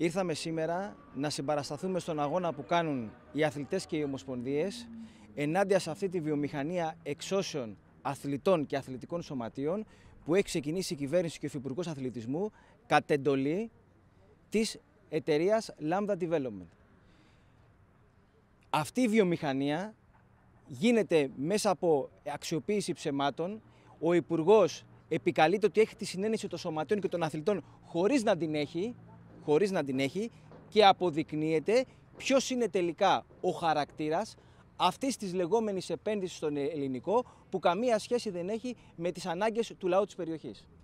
Ήρθαμε σήμερα να συμπαρασταθούμε στον αγώνα που κάνουν οι αθλητές και οι ομοσπονδίες ενάντια σε αυτή τη βιομηχανία εξώσεων αθλητών και αθλητικών σωματείων που έχει ξεκινήσει η κυβέρνηση και ο Υφυπουργός Αθλητισμού κατ' εντολή της εταιρείας Lambda Development. Αυτή η βιομηχανία γίνεται μέσα από αξιοποίηση ψεμάτων. Ο Υπουργός επικαλείται ότι έχει τη συνένεση των σωματείων και των αθλητών χωρίς να την έχει χωρίς να την έχει και αποδεικνύεται ποιος είναι τελικά ο χαρακτήρας αυτής της λεγόμενης επένδυσης στον ελληνικό που καμία σχέση δεν έχει με τις ανάγκες του λαού της περιοχής.